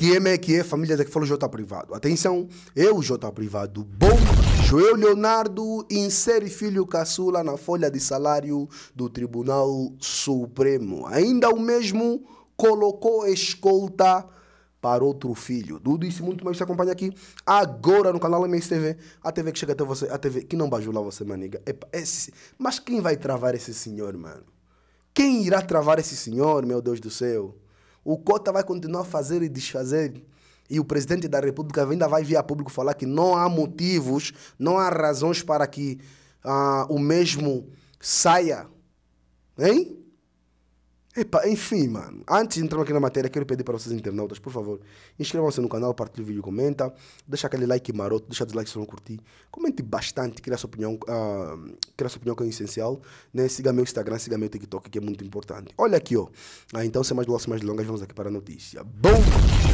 que é, é, que é família da que falou J Privado. Atenção, eu, J Privado, bom, Joel Leonardo, insere filho caçula na folha de salário do Tribunal Supremo. Ainda o mesmo colocou escolta para outro filho. Tudo isso muito mais você acompanha aqui agora no canal MSTV, a TV que chega até você, a TV que não bajula você, maniga. Epa, esse, mas quem vai travar esse senhor, mano? Quem irá travar esse senhor, meu Deus do céu? O Cota vai continuar a fazer e desfazer. E o presidente da República ainda vai vir a público falar que não há motivos, não há razões para que ah, o mesmo saia. Hein? Epa, enfim, mano. Antes de entrarmos aqui na matéria, quero pedir para vocês internautas, por favor, inscrevam-se no canal, partilhem o vídeo, comenta, deixa aquele like maroto, deixa dislike se não curtir, comente bastante, cria sua opinião, uh, cria sua opinião que é essencial, né? Siga meu Instagram, siga meu TikTok, que é muito importante. Olha aqui, ó. Ah, então, sem mais delongas, mais delongas, vamos aqui para a notícia. Bom,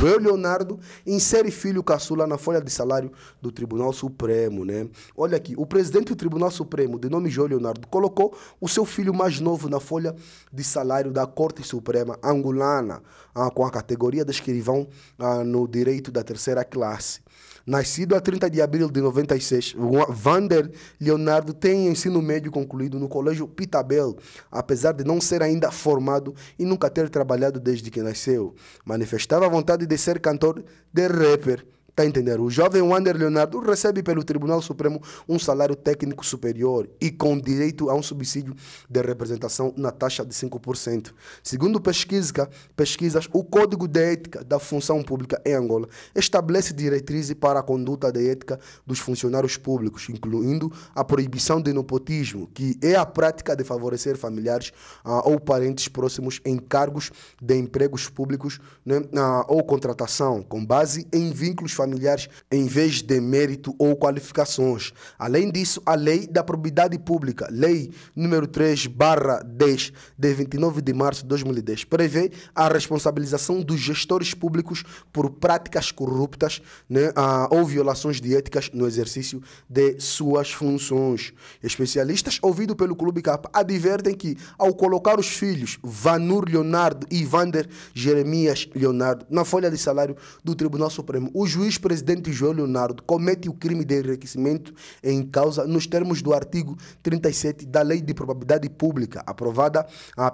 eu, Leonardo, insere filho caçula na folha de salário do Tribunal Supremo, né? Olha aqui, o presidente do Tribunal Supremo, de nome João Leonardo, colocou o seu filho mais novo na folha de salário da da Corte Suprema angolana, ah, com a categoria de escrivão ah, no direito da terceira classe. Nascido a 30 de abril de 96, Vander Leonardo tem ensino médio concluído no Colégio Pitabel, apesar de não ser ainda formado e nunca ter trabalhado desde que nasceu. Manifestava a vontade de ser cantor de rapper Está entendendo? O jovem Wander Leonardo recebe pelo Tribunal Supremo um salário técnico superior e com direito a um subsídio de representação na taxa de 5%. Segundo pesquisa, pesquisas, o Código de Ética da Função Pública em Angola estabelece diretrizes para a conduta de ética dos funcionários públicos, incluindo a proibição de nepotismo, que é a prática de favorecer familiares ah, ou parentes próximos em cargos de empregos públicos né, ah, ou contratação, com base em vínculos familiares familiares em vez de mérito ou qualificações. Além disso, a Lei da Probidade Pública, Lei número 3, barra 10, de 29 de março de 2010, prevê a responsabilização dos gestores públicos por práticas corruptas né, ou violações de éticas no exercício de suas funções. Especialistas ouvidos pelo Clube Cap advertem que, ao colocar os filhos Vanur Leonardo e Vander Jeremias Leonardo na folha de salário do Tribunal Supremo, o juiz ex-presidente João Leonardo comete o crime de enriquecimento em causa nos termos do artigo 37 da Lei de Probabilidade Pública, aprovada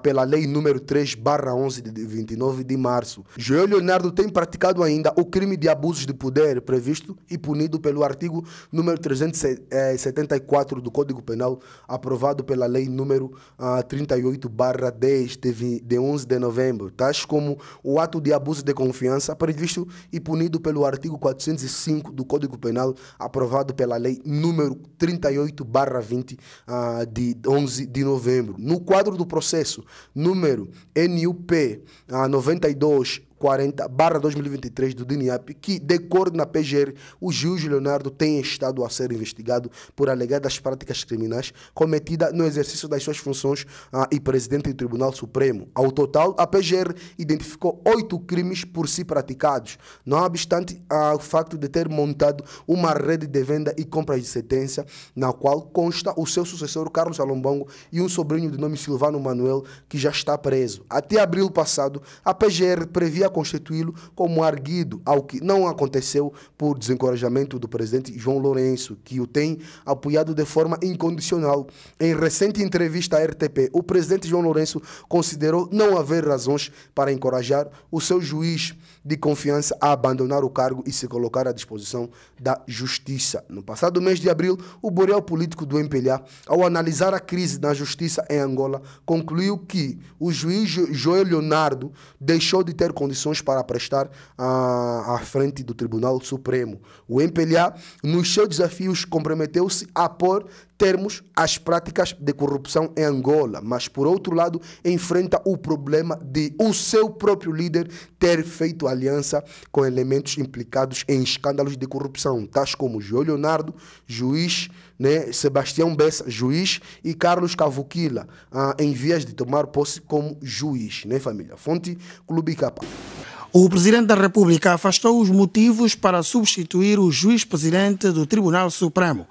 pela Lei número 3/11 de 29 de março. João Leonardo tem praticado ainda o crime de abusos de poder previsto e punido pelo artigo número 374 do Código Penal, aprovado pela Lei número 38/10 ah, de 11 de novembro, tais como o ato de abuso de confiança previsto e punido pelo artigo 4 405 do Código Penal, aprovado pela Lei número 38/20 uh, ah, de 11 de novembro. No quadro do processo número NUP uh, 92 40 barra 2023 do DINIAP, que, de acordo na PGR, o juiz Leonardo tem estado a ser investigado por alegadas práticas criminais cometidas no exercício das suas funções ah, e presidente do Tribunal Supremo. Ao total, a PGR identificou oito crimes por si praticados, não obstante ah, o facto de ter montado uma rede de venda e compra de sentença, na qual consta o seu sucessor Carlos Alombongo e um sobrinho de nome Silvano Manuel, que já está preso. Até abril passado, a PGR previa constituí-lo como arguido, ao que não aconteceu por desencorajamento do presidente João Lourenço, que o tem apoiado de forma incondicional. Em recente entrevista à RTP, o presidente João Lourenço considerou não haver razões para encorajar o seu juiz de confiança a abandonar o cargo e se colocar à disposição da justiça. No passado mês de abril, o Boreal Político do MPLA, ao analisar a crise na justiça em Angola, concluiu que o juiz Joel Leonardo deixou de ter condições para prestar à, à frente do Tribunal Supremo. O MPLA, nos seus desafios, comprometeu-se a pôr termos às práticas de corrupção em Angola, mas, por outro lado, enfrenta o problema de o seu próprio líder ter feito a aliança com elementos implicados em escândalos de corrupção, tais como João Leonardo, juiz, né, Sebastião Bessa, juiz, e Carlos Cavuquila, ah, em vias de tomar posse como juiz, né, família? Fonte Clube Capa. O Presidente da República afastou os motivos para substituir o juiz-presidente do Tribunal Supremo.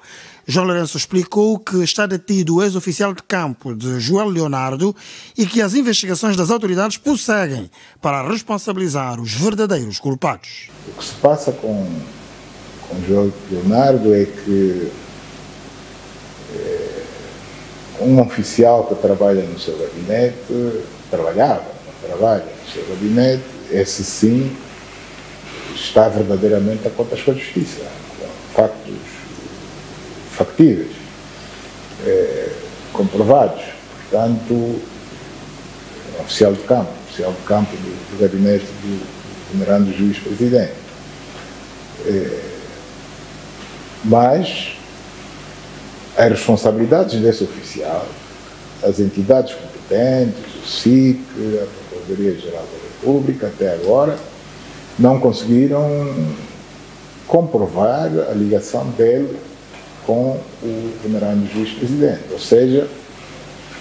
João Lourenço explicou que está detido o ex-oficial de campo de Joel Leonardo e que as investigações das autoridades prosseguem para responsabilizar os verdadeiros culpados. O que se passa com, com Joel Leonardo é que é, um oficial que trabalha no seu gabinete, trabalhava, trabalha no seu gabinete, esse sim está verdadeiramente a contas com a justiça, com factos factíveis, é, comprovados. Portanto, é oficial de campo, oficial de campo do, do gabinete do venerando juiz-presidente. É, mas as responsabilidades desse oficial, as entidades competentes, competentes, o SIC, a Procuradoria Geral da República, até agora, não conseguiram comprovar a ligação dele com o venerável juiz-presidente. Ou seja,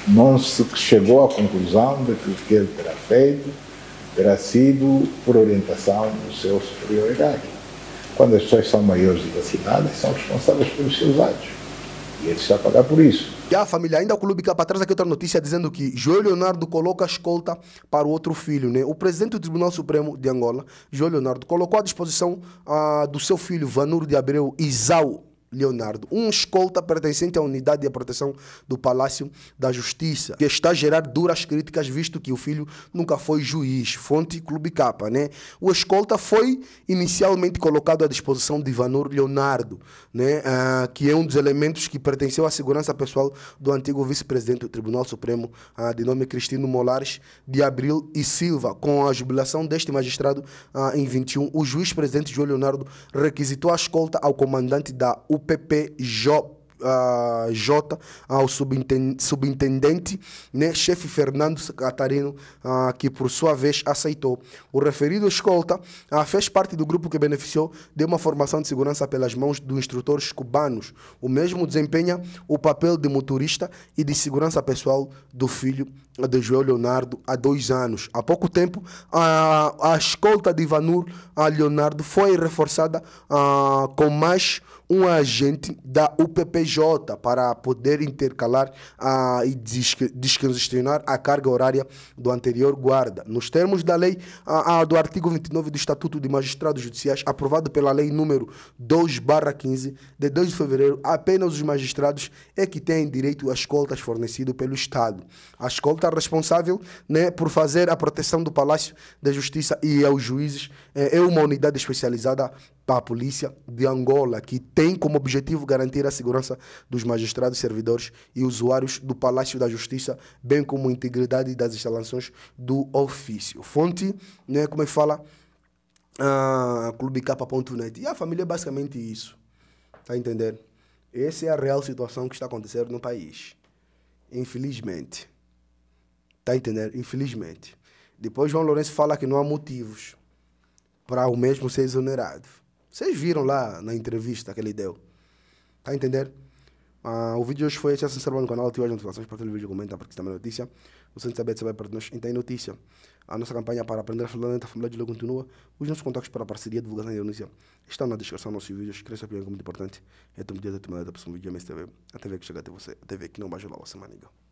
não se chegou à conclusão de que o que ele terá feito terá sido por orientação do seu superior Quando as pessoas são maiores de vacinadas, são responsáveis pelos seus atos. E ele precisa pagar por isso. E a família, ainda o clube cá para trás aqui outra notícia dizendo que João Leonardo coloca a escolta para o outro filho, né? O presidente do Tribunal Supremo de Angola, João Leonardo, colocou à disposição ah, do seu filho Vanur de Abreu Isau Leonardo, um escolta pertencente à unidade de proteção do Palácio da Justiça, que está a gerar duras críticas, visto que o filho nunca foi juiz, fonte Clube Capa, né? O escolta foi inicialmente colocado à disposição de Ivanor Leonardo, né? Ah, que é um dos elementos que pertenceu à segurança pessoal do antigo vice-presidente do Tribunal Supremo, ah, de nome Cristino Molares de Abril e Silva. Com a jubilação deste magistrado ah, em 21, o juiz-presidente João Leonardo requisitou a escolta ao comandante da UP PPJ uh, ah, J, ao subintendente, subintendente né, chefe Fernando Catarino, uh, que por sua vez aceitou. O referido escolta uh, fez parte do grupo que beneficiou de uma formação de segurança pelas mãos dos instrutores cubanos. O mesmo desempenha o papel de motorista e de segurança pessoal do filho de Joel Leonardo há dois anos. Há pouco tempo, a, a escolta de Ivanur a Leonardo foi reforçada a, com mais um agente da UPPJ para poder intercalar a, e descongestionar a carga horária do anterior guarda. Nos termos da lei a, a, do artigo 29 do Estatuto de Magistrados Judiciais, aprovado pela lei número 2/15 de 2 de fevereiro, apenas os magistrados é que têm direito às escoltas fornecido pelo Estado. A escolta estar responsável né, por fazer a proteção do Palácio da Justiça e aos juízes. É, é uma unidade especializada a polícia de Angola, que tem como objetivo garantir a segurança dos magistrados, servidores e usuários do Palácio da Justiça, bem como a integridade das instalações do ofício. Fonte, né, como é que fala? Ah, clubecapa.net. E a família é basicamente isso. Tá entendendo? Essa é a real situação que está acontecendo no país. Infelizmente entender tá entendendo? Infelizmente. Depois João Lourenço fala que não há motivos para o mesmo ser exonerado. Vocês viram lá na entrevista que ele deu. Tá entendendo? Ah, o vídeo de hoje foi esse acessível no canal, ative as notificações, ter o vídeo, comenta, porque está a é notícia. Você não saber se vai para nós, então é notícia. A nossa campanha para aprender a falar da família de Lula continua. Os nossos contatos para parceria, divulgação e denúncia estão na descrição dos nossos vídeos. Cresça a opinião, é muito importante. É teu dia, até o próximo vídeo, é A TV que chega até você, a TV que não vai gelar você, maniga.